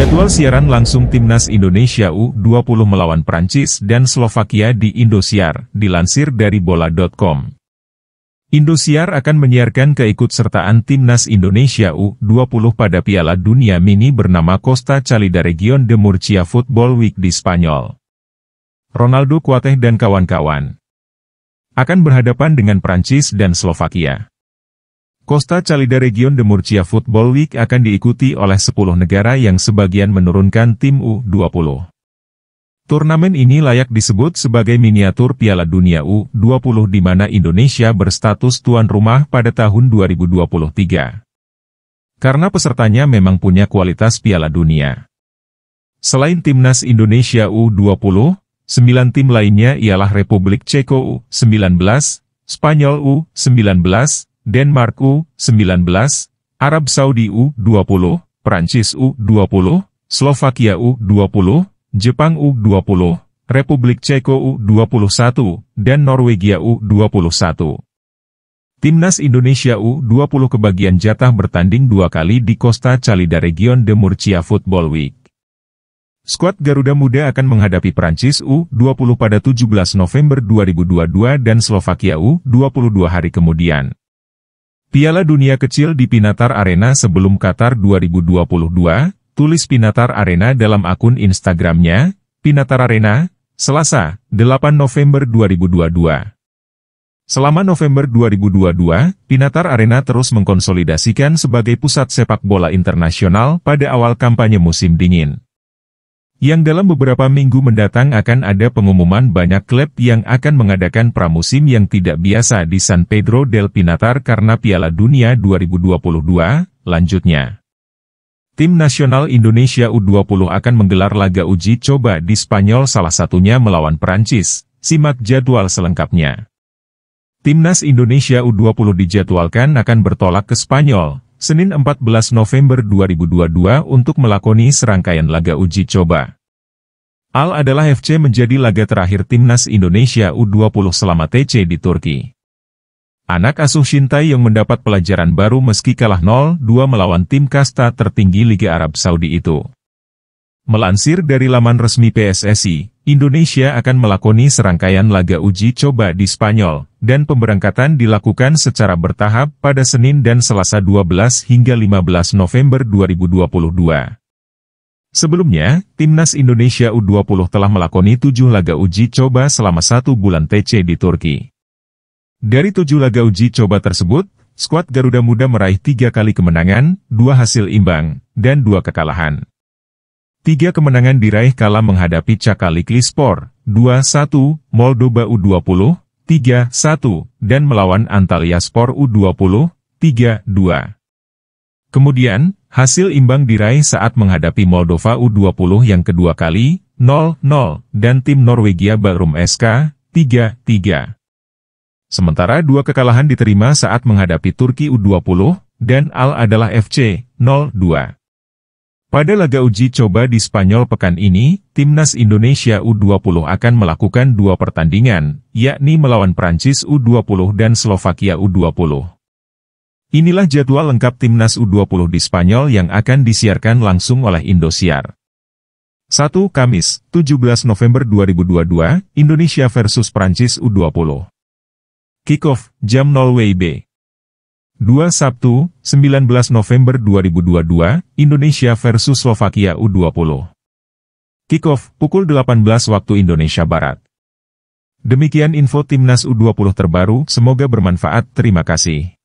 Jadwal siaran langsung Timnas Indonesia U20 melawan Prancis dan Slovakia di Indosiar, dilansir dari bola.com. Indosiar akan menyiarkan keikutsertaan Timnas Indonesia U20 pada Piala Dunia Mini bernama Costa Calida Region de Murcia Football Week di Spanyol. Ronaldo Kuateh dan kawan-kawan akan berhadapan dengan Prancis dan Slovakia. Costa Calida Region de Murcia Football League akan diikuti oleh 10 negara yang sebagian menurunkan tim U20. Turnamen ini layak disebut sebagai miniatur Piala Dunia U20 di mana Indonesia berstatus tuan rumah pada tahun 2023. Karena pesertanya memang punya kualitas Piala Dunia. Selain timnas Indonesia U20, 9 tim lainnya ialah Republik Ceko U19, Spanyol U19, Denmark U19, Arab Saudi U20, Prancis U20, Slovakia U20, Jepang U20, Republik Ceko U21, dan Norwegia U21. Timnas Indonesia U20 kebagian jatah bertanding dua kali di Costa Calida Region de Murcia Football Week. Skuad Garuda Muda akan menghadapi Prancis U20 pada 17 November 2022 dan Slovakia U22 hari kemudian. Piala Dunia Kecil di Pinatar Arena sebelum Qatar 2022, tulis Pinatar Arena dalam akun Instagramnya, Pinatar Arena, Selasa, 8 November 2022. Selama November 2022, Pinatar Arena terus mengkonsolidasikan sebagai pusat sepak bola internasional pada awal kampanye musim dingin yang dalam beberapa minggu mendatang akan ada pengumuman banyak klub yang akan mengadakan pramusim yang tidak biasa di San Pedro del Pinatar karena Piala Dunia 2022, lanjutnya. Tim nasional Indonesia U20 akan menggelar laga uji coba di Spanyol salah satunya melawan Perancis, simak jadwal selengkapnya. Timnas Indonesia U20 dijadwalkan akan bertolak ke Spanyol, Senin 14 November 2022 untuk melakoni serangkaian laga uji coba. Al adalah FC menjadi laga terakhir timnas Indonesia U20 selama TC di Turki. Anak asuh Shintai yang mendapat pelajaran baru meski kalah 0-2 melawan tim kasta tertinggi Liga Arab Saudi itu. Melansir dari laman resmi PSSI, Indonesia akan melakoni serangkaian laga uji coba di Spanyol, dan pemberangkatan dilakukan secara bertahap pada Senin dan Selasa 12 hingga 15 November 2022. Sebelumnya, Timnas Indonesia U20 telah melakoni tujuh laga uji coba selama satu bulan TC di Turki. Dari tujuh laga uji coba tersebut, skuad Garuda Muda meraih tiga kali kemenangan, dua hasil imbang, dan dua kekalahan. Tiga kemenangan diraih kala menghadapi Cakali Klispor, 2-1, Moldova U20, 3-1, dan melawan Antalya Spor U20, 3-2. Kemudian, hasil imbang diraih saat menghadapi Moldova U20 yang kedua kali, 0-0, dan tim Norwegia Barum SK, 3-3. Sementara dua kekalahan diterima saat menghadapi Turki U20, dan Al adalah FC, 0-2. Pada laga uji coba di Spanyol pekan ini, Timnas Indonesia U20 akan melakukan dua pertandingan, yakni melawan Prancis U20 dan Slovakia U20. Inilah jadwal lengkap Timnas U20 di Spanyol yang akan disiarkan langsung oleh Indosiar. 1. Kamis, 17 November 2022, Indonesia versus Prancis U20. Kickoff, jam 0 WIB. 2 Sabtu, 19 November 2022, Indonesia versus Slovakia U20. Kick-off, pukul 18 waktu Indonesia Barat. Demikian info Timnas U20 terbaru, semoga bermanfaat, terima kasih.